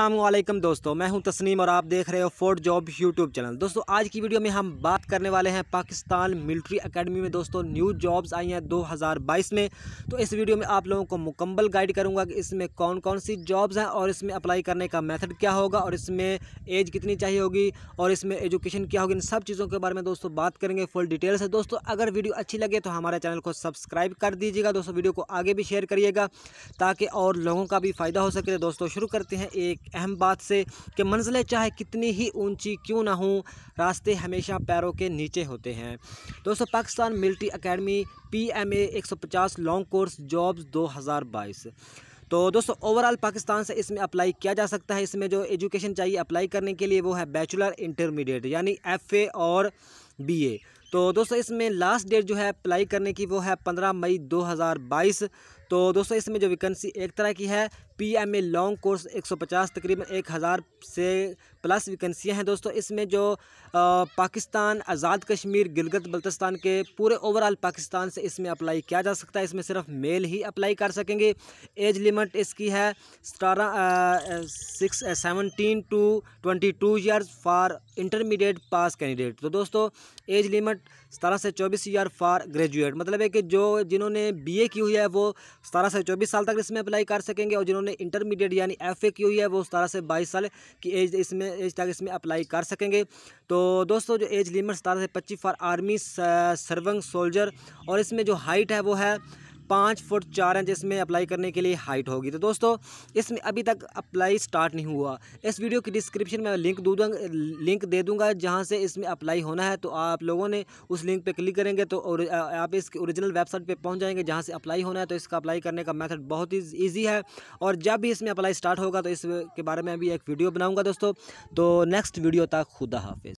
असलम दोस्तों मैं हूं तस्नीम और आप देख रहे हो फोर्ट जॉब यूट्यूब चैनल दोस्तों आज की वीडियो में हम बात करने वाले हैं पाकिस्तान मिलिट्री एकेडमी में दोस्तों न्यू जॉब्स आई हैं 2022 में तो इस वीडियो में आप लोगों को मुकम्मल गाइड करूंगा कि इसमें कौन कौन सी जॉब्स हैं और इसमें अप्लाई करने का मैथड क्या होगा और इसमें एज कितनी चाहिए होगी और इसमें एजुकेशन क्या होगी इन सब चीज़ों के बारे में दोस्तों बात करेंगे फुल डिटेल से दोस्तों अगर वीडियो अच्छी लगे तो हमारे चैनल को सब्सक्राइब कर दीजिएगा दोस्तों वीडियो को आगे भी शेयर करिएगा ताकि और लोगों का भी फ़ायदा हो सके तो दोस्तों शुरू करते हैं एक अहम बात से कि मंजिलें चाहे कितनी ही ऊंची क्यों ना हो रास्ते हमेशा पैरों के नीचे होते हैं दोस्तों Pakistan military academy P M A एक सौ पचास लॉन्ग कोर्स जॉब्स दो हज़ार बाईस तो दोस्तों ओवरऑल पाकिस्तान से इसमें अप्लाई किया जा सकता है इसमें जो एजुकेशन चाहिए अप्लाई करने के लिए वो है बैचलर इंटरमीडिएट यानी एफए और बीए तो दोस्तों इसमें लास्ट डेट जो है अप्लाई करने की वो है पंद्रह मई बाईस तो दोस्तों इसमें जो वैकेंसी एक तरह की है P M A long course 150 तकरीबन 1000 से प्लस वैकेंसियाँ हैं दोस्तों इसमें जो आ, पाकिस्तान आज़ाद कश्मीर गिलगत बल्तिस्तान के पूरे ओवरऑल पाकिस्तान से इसमें अप्लाई किया जा सकता है इसमें सिर्फ मेल ही अप्लाई कर सकेंगे एज लिमिट इसकी है सतारह six seventeen to twenty two year for intermediate pass candidate तो दोस्तों एज लिमिट सतारह से चौबीस ईयर फॉर ग्रेजुएट मतलब है कि जो जिन्होंने बी ए की हुई है वो सतारह से चौबीस साल तक इसमें अप्लाई कर सकेंगे और जिन्होंने इंटरमीडिएट यानी एफ हुई है वो सतारह से बाईस साल की एज इसमें एज तक इसमें अप्लाई कर सकेंगे तो दोस्तों जो एज लिमिट सतारह से पच्चीस फॉर आर्मी सर्वंग सोल्जर और इसमें जो हाइट है वो है पाँच फुट चार इंच इसमें अप्लाई करने के लिए हाइट होगी तो दोस्तों इसमें अभी तक अप्लाई स्टार्ट नहीं हुआ इस वीडियो की डिस्क्रिप्शन में लिंक दूँ लिंक दे दूँगा जहाँ से इसमें अप्लाई होना है तो आप लोगों ने उस लिंक पर क्लिक करेंगे तो और आप इसके ओरिजिनल वेबसाइट पर पहुँच जाएंगे जहाँ से अप्लाई होना है तो इसका अप्लाई करने का मैथड बहुत ही ईजी है और जब भी इसमें अप्लाई स्टार्ट होगा तो इसके बारे में अभी एक वीडियो बनाऊँगा दोस्तों तो नेक्स्ट वीडियो तक खुदा हाफिज़